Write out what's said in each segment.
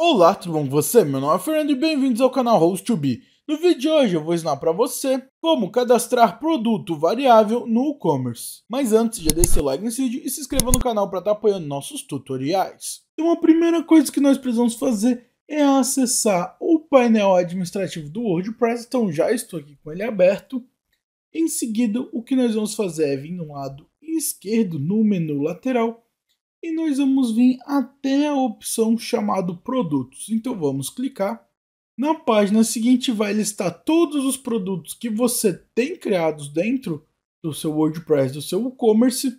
Olá, tudo bom com você? Meu nome é Fernando e bem-vindos ao canal Host2B. No vídeo de hoje eu vou ensinar para você como cadastrar produto variável no e-commerce. Mas antes, já deixe seu like nesse vídeo e se inscreva no canal para estar tá apoiando nossos tutoriais. Então a primeira coisa que nós precisamos fazer é acessar o painel administrativo do WordPress, então já estou aqui com ele aberto. Em seguida, o que nós vamos fazer é vir no lado esquerdo, no menu lateral, e nós vamos vir até a opção chamado produtos. Então vamos clicar. Na página seguinte vai listar todos os produtos que você tem criados dentro do seu WordPress, do seu e-commerce.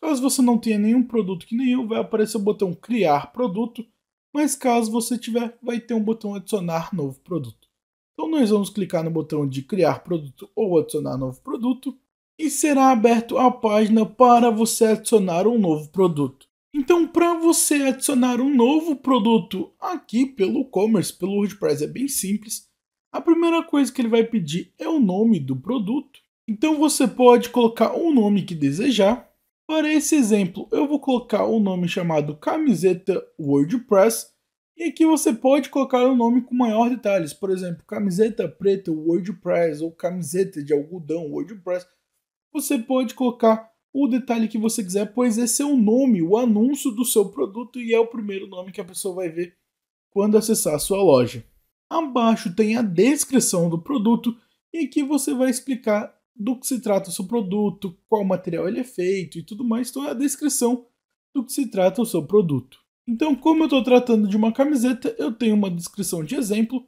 Caso você não tenha nenhum produto que nenhum vai aparecer o botão criar produto, mas caso você tiver, vai ter um botão adicionar novo produto. Então nós vamos clicar no botão de criar produto ou adicionar novo produto e será aberto a página para você adicionar um novo produto. Então, para você adicionar um novo produto aqui pelo e-commerce, pelo WordPress, é bem simples. A primeira coisa que ele vai pedir é o nome do produto. Então, você pode colocar o nome que desejar. Para esse exemplo, eu vou colocar o um nome chamado Camiseta WordPress. E aqui você pode colocar o um nome com maior detalhes, por exemplo, camiseta preta WordPress ou camiseta de algodão WordPress. Você pode colocar o detalhe que você quiser, pois esse é o nome, o anúncio do seu produto e é o primeiro nome que a pessoa vai ver quando acessar a sua loja. Abaixo tem a descrição do produto e aqui você vai explicar do que se trata o seu produto, qual material ele é feito e tudo mais. Então é a descrição do que se trata o seu produto. Então, como eu estou tratando de uma camiseta, eu tenho uma descrição de exemplo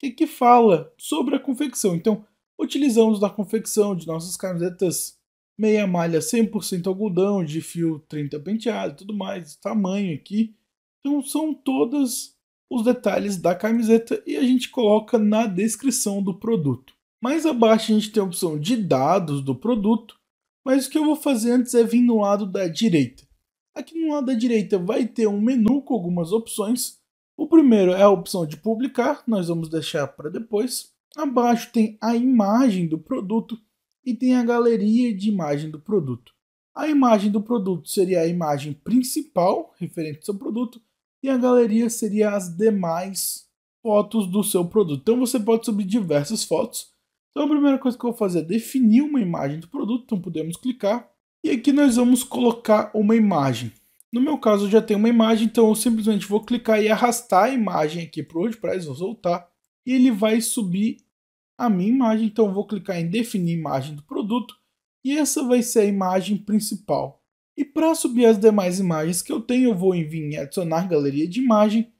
que, que fala sobre a confecção. Então, utilizamos da confecção de nossas camisetas meia malha 100% algodão, de fio 30 penteado tudo mais, tamanho aqui. Então são todos os detalhes da camiseta e a gente coloca na descrição do produto. Mais abaixo a gente tem a opção de dados do produto, mas o que eu vou fazer antes é vir no lado da direita. Aqui no lado da direita vai ter um menu com algumas opções. O primeiro é a opção de publicar, nós vamos deixar para depois. Abaixo tem a imagem do produto, e tem a galeria de imagem do produto. A imagem do produto seria a imagem principal referente ao seu produto e a galeria seria as demais fotos do seu produto. Então você pode subir diversas fotos. Então a primeira coisa que eu vou fazer é definir uma imagem do produto, então podemos clicar e aqui nós vamos colocar uma imagem. No meu caso eu já tenho uma imagem, então eu simplesmente vou clicar e arrastar a imagem aqui para o WordPress, vou soltar e ele vai subir a minha imagem, então eu vou clicar em definir imagem do produto e essa vai ser a imagem principal. E para subir as demais imagens que eu tenho, eu vou enviar em adicionar galeria de imagem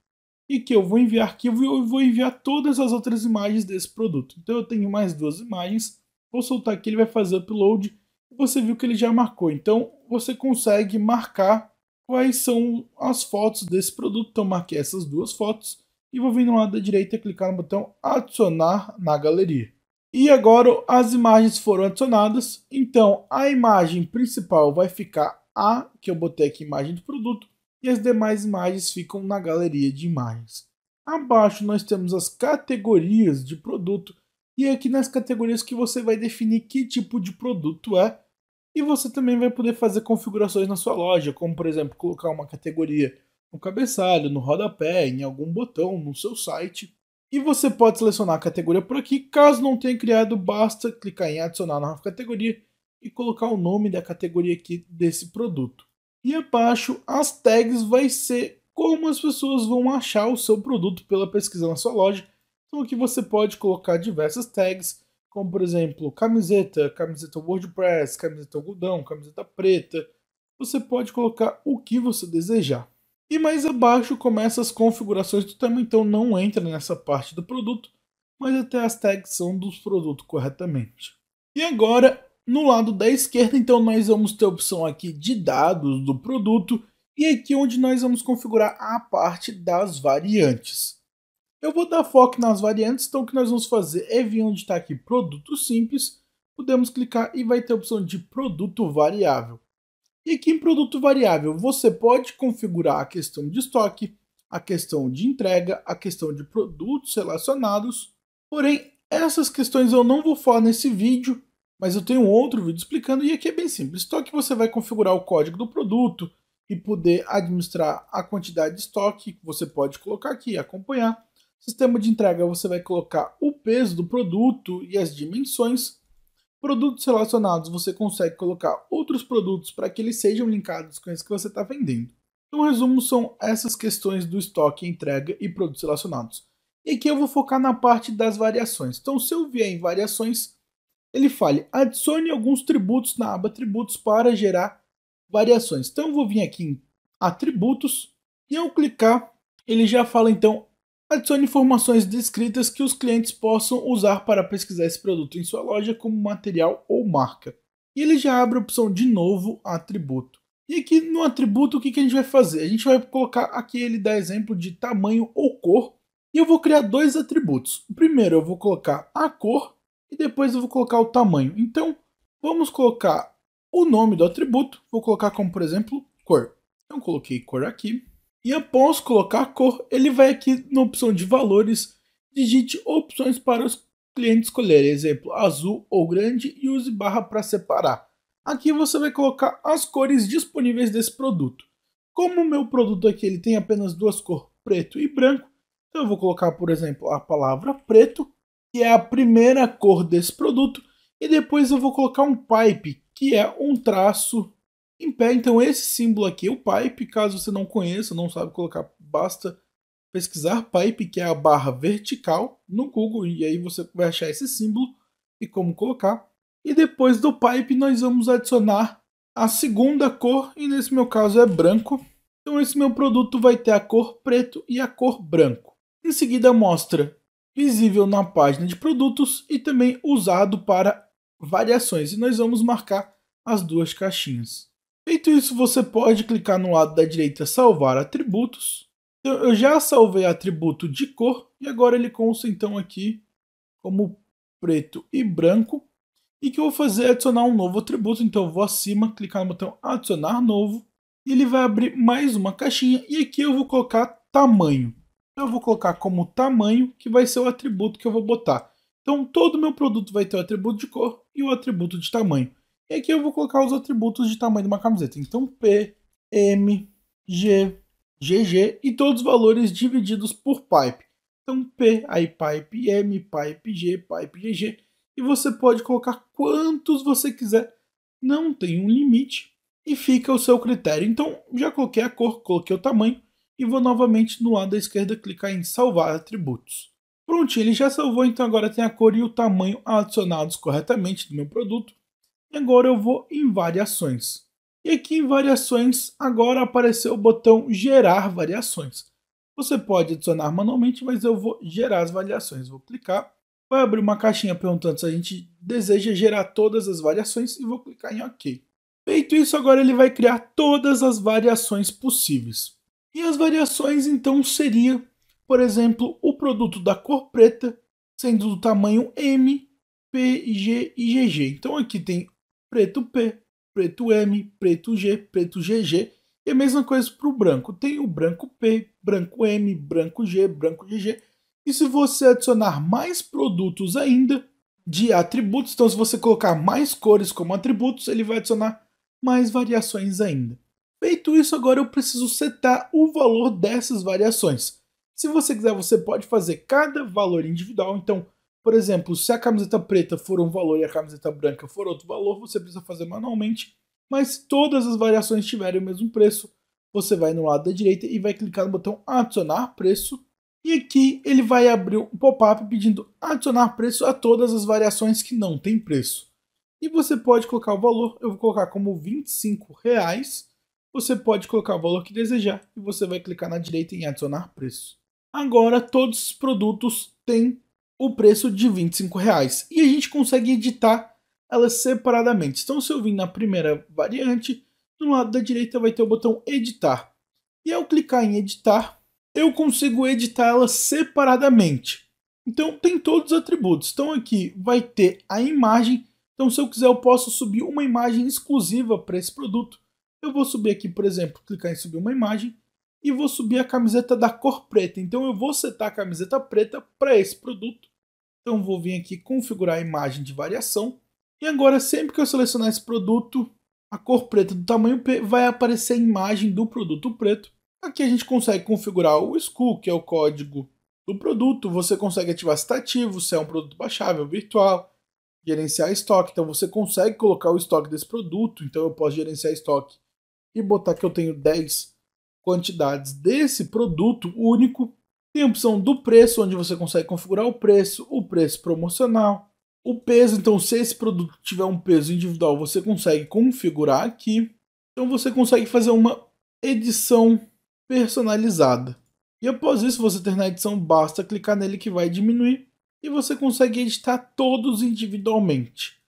e que eu vou enviar arquivo e eu vou enviar todas as outras imagens desse produto. Então eu tenho mais duas imagens, vou soltar aqui, ele vai fazer upload e você viu que ele já marcou. Então você consegue marcar quais são as fotos desse produto. Então marquei essas duas fotos e vou vir no lado da direita clicar no botão adicionar na galeria. E agora as imagens foram adicionadas, então a imagem principal vai ficar a que eu botei aqui imagem do produto e as demais imagens ficam na galeria de imagens. Abaixo nós temos as categorias de produto e é aqui nas categorias que você vai definir que tipo de produto é e você também vai poder fazer configurações na sua loja, como por exemplo colocar uma categoria no cabeçalho, no rodapé, em algum botão no seu site. E você pode selecionar a categoria por aqui. Caso não tenha criado, basta clicar em adicionar nova categoria e colocar o nome da categoria aqui desse produto. E abaixo, as tags vai ser como as pessoas vão achar o seu produto pela pesquisa na sua loja. Então aqui você pode colocar diversas tags, como por exemplo, camiseta, camiseta WordPress, camiseta algodão, camiseta preta. Você pode colocar o que você desejar. E mais abaixo começa as configurações do tema, então não entra nessa parte do produto, mas até as tags são dos produtos corretamente. E agora, no lado da esquerda, então nós vamos ter a opção aqui de dados do produto e aqui é onde nós vamos configurar a parte das variantes. Eu vou dar foco nas variantes, então o que nós vamos fazer é vir onde está aqui produto simples, podemos clicar e vai ter a opção de produto variável. E aqui em produto variável, você pode configurar a questão de estoque, a questão de entrega, a questão de produtos relacionados. Porém, essas questões eu não vou falar nesse vídeo, mas eu tenho outro vídeo explicando e aqui é bem simples. Estoque você vai configurar o código do produto e poder administrar a quantidade de estoque que você pode colocar aqui, e acompanhar. Sistema de entrega você vai colocar o peso do produto e as dimensões Produtos relacionados você consegue colocar outros produtos para que eles sejam linkados com esse que você está vendendo. Então, resumo são essas questões do estoque, entrega e produtos relacionados. E aqui eu vou focar na parte das variações. Então, se eu vier em variações, ele fale adicione alguns tributos na aba tributos para gerar variações. Então, eu vou vir aqui em atributos e ao clicar, ele já fala então Adicione informações descritas que os clientes possam usar para pesquisar esse produto em sua loja como material ou marca. E ele já abre a opção de novo atributo. E aqui no atributo, o que, que a gente vai fazer? A gente vai colocar aqui, ele dá exemplo de tamanho ou cor. E eu vou criar dois atributos. O primeiro eu vou colocar a cor e depois eu vou colocar o tamanho. Então, vamos colocar o nome do atributo. Vou colocar como, por exemplo, cor. Então, coloquei cor aqui. E após colocar a cor, ele vai aqui na opção de valores, digite opções para os clientes escolherem, exemplo, azul ou grande e use barra para separar. Aqui você vai colocar as cores disponíveis desse produto. Como o meu produto aqui ele tem apenas duas cores, preto e branco, então eu vou colocar, por exemplo, a palavra preto, que é a primeira cor desse produto, e depois eu vou colocar um pipe, que é um traço em pé, então, esse símbolo aqui é o pipe. Caso você não conheça, não sabe colocar, basta pesquisar pipe, que é a barra vertical, no Google, e aí você vai achar esse símbolo e como colocar. E depois do pipe, nós vamos adicionar a segunda cor, e nesse meu caso é branco. Então, esse meu produto vai ter a cor preto e a cor branco. Em seguida, mostra visível na página de produtos e também usado para variações. E nós vamos marcar as duas caixinhas. Feito isso, você pode clicar no lado da direita salvar atributos. Então, eu já salvei atributo de cor e agora ele consta então aqui como preto e branco. E que eu vou fazer é adicionar um novo atributo, então eu vou acima, clicar no botão adicionar novo e ele vai abrir mais uma caixinha e aqui eu vou colocar tamanho. Eu vou colocar como tamanho que vai ser o atributo que eu vou botar. Então todo meu produto vai ter o atributo de cor e o atributo de tamanho. E aqui eu vou colocar os atributos de tamanho de uma camiseta. Então P, M, G, GG e todos os valores divididos por pipe. Então P, aí pipe M, pipe G, pipe GG. E você pode colocar quantos você quiser. Não tem um limite e fica o seu critério. Então já coloquei a cor, coloquei o tamanho e vou novamente no lado da esquerda clicar em salvar atributos. Prontinho, ele já salvou, então agora tem a cor e o tamanho adicionados corretamente do meu produto. E agora eu vou em variações. E aqui em variações, agora apareceu o botão gerar variações. Você pode adicionar manualmente, mas eu vou gerar as variações. Vou clicar, vai abrir uma caixinha perguntando se a gente deseja gerar todas as variações e vou clicar em OK. Feito isso, agora ele vai criar todas as variações possíveis. E as variações então seria, por exemplo, o produto da cor preta sendo do tamanho M, P, G e GG. Então aqui tem preto P, preto M, preto G, preto GG. E a mesma coisa para o branco. Tem o branco P, branco M, branco G, branco GG. E se você adicionar mais produtos ainda de atributos, então se você colocar mais cores como atributos, ele vai adicionar mais variações ainda. Feito isso, agora eu preciso setar o valor dessas variações. Se você quiser, você pode fazer cada valor individual. Então, por exemplo, se a camiseta preta for um valor e a camiseta branca for outro valor, você precisa fazer manualmente, mas se todas as variações tiverem o mesmo preço, você vai no lado da direita e vai clicar no botão adicionar preço, e aqui ele vai abrir um pop-up pedindo adicionar preço a todas as variações que não têm preço. E você pode colocar o valor, eu vou colocar como 25 reais. Você pode colocar o valor que desejar e você vai clicar na direita em adicionar preço. Agora todos os produtos têm o preço de 25 reais. E a gente consegue editar elas separadamente. Então, se eu vim na primeira variante, do lado da direita vai ter o botão editar. E ao clicar em editar, eu consigo editar elas separadamente. Então, tem todos os atributos. Então, aqui vai ter a imagem. Então, se eu quiser, eu posso subir uma imagem exclusiva para esse produto. Eu vou subir aqui, por exemplo, clicar em subir uma imagem e vou subir a camiseta da cor preta. Então eu vou setar a camiseta preta para esse produto. Então vou vir aqui configurar a imagem de variação. E agora sempre que eu selecionar esse produto, a cor preta do tamanho P vai aparecer a imagem do produto preto. Aqui a gente consegue configurar o SKU, que é o código do produto. Você consegue ativar se está ativo, se é um produto baixável, virtual, gerenciar estoque. Então você consegue colocar o estoque desse produto. Então eu posso gerenciar estoque e botar que eu tenho 10 quantidades desse produto único. Tem a opção do preço, onde você consegue configurar o preço, o preço promocional, o peso. Então, se esse produto tiver um peso individual, você consegue configurar aqui. Então, você consegue fazer uma edição personalizada. E após isso, você ter na edição, basta clicar nele que vai diminuir e você consegue editar todos individualmente.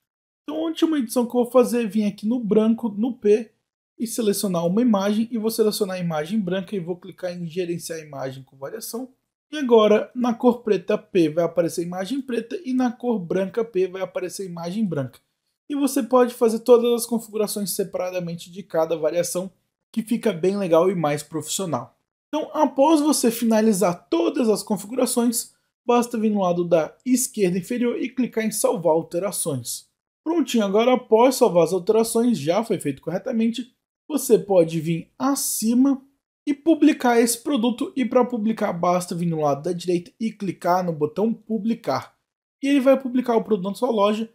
Então, a última edição que eu vou fazer, é vim aqui no branco, no P, e selecionar uma imagem e vou selecionar a imagem branca e vou clicar em gerenciar a imagem com variação. E agora na cor preta P vai aparecer a imagem preta e na cor branca P vai aparecer a imagem branca. E você pode fazer todas as configurações separadamente de cada variação, que fica bem legal e mais profissional. Então, após você finalizar todas as configurações, basta vir no lado da esquerda inferior e clicar em salvar alterações. Prontinho, agora após salvar as alterações, já foi feito corretamente, você pode vir acima e publicar esse produto. E para publicar, basta vir no lado da direita e clicar no botão publicar. E ele vai publicar o produto na sua loja.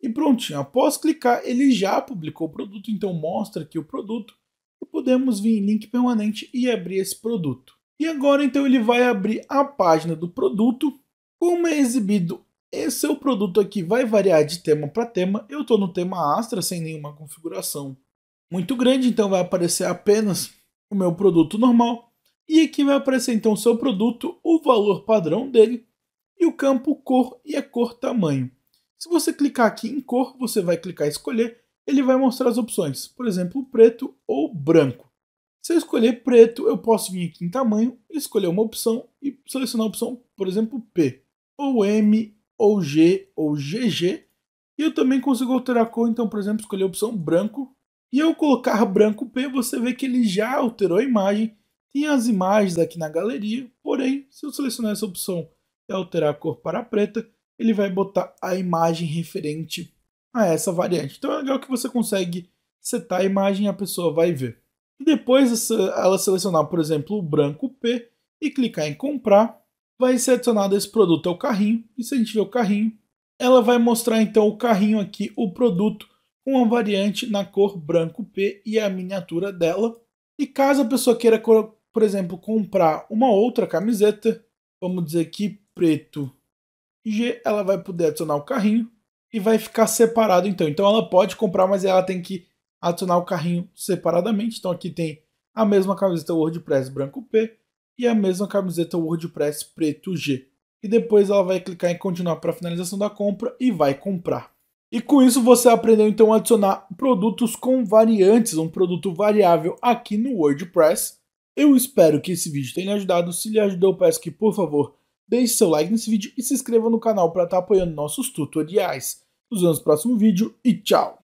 E prontinho, após clicar, ele já publicou o produto, então mostra aqui o produto. E podemos vir em link permanente e abrir esse produto. E agora então ele vai abrir a página do produto. Como é exibido esse seu produto aqui vai variar de tema para tema. Eu estou no tema Astra, sem nenhuma configuração muito grande, então vai aparecer apenas o meu produto normal. E aqui vai aparecer então o seu produto, o valor padrão dele e o campo cor e a cor tamanho. Se você clicar aqui em cor, você vai clicar em escolher, ele vai mostrar as opções, por exemplo, preto ou branco. Se eu escolher preto, eu posso vir aqui em tamanho, escolher uma opção e selecionar a opção, por exemplo, P, ou M, ou G, ou GG. E eu também consigo alterar a cor, então, por exemplo, escolher a opção branco e eu colocar branco P, você vê que ele já alterou a imagem. Tem as imagens aqui na galeria, porém, se eu selecionar essa opção e alterar a cor para a preta, ele vai botar a imagem referente a essa variante. Então é legal que você consegue setar a imagem e a pessoa vai ver. E depois ela selecionar, por exemplo, o branco P e clicar em comprar, vai ser adicionado esse produto ao carrinho. E se a gente ver o carrinho, ela vai mostrar então o carrinho aqui, o produto, uma variante na cor branco P e a miniatura dela. E caso a pessoa queira, por exemplo, comprar uma outra camiseta, vamos dizer que preto G, ela vai poder adicionar o carrinho e vai ficar separado então. Então ela pode comprar, mas ela tem que adicionar o carrinho separadamente. Então aqui tem a mesma camiseta WordPress branco P e a mesma camiseta WordPress preto G. E depois ela vai clicar em continuar para finalização da compra e vai comprar. E com isso você aprendeu então a adicionar produtos com variantes, um produto variável aqui no WordPress. Eu espero que esse vídeo tenha ajudado. Se lhe ajudou, peço que por favor deixe seu like nesse vídeo e se inscreva no canal para estar tá apoiando nossos tutoriais. Nos vemos no próximo vídeo e tchau!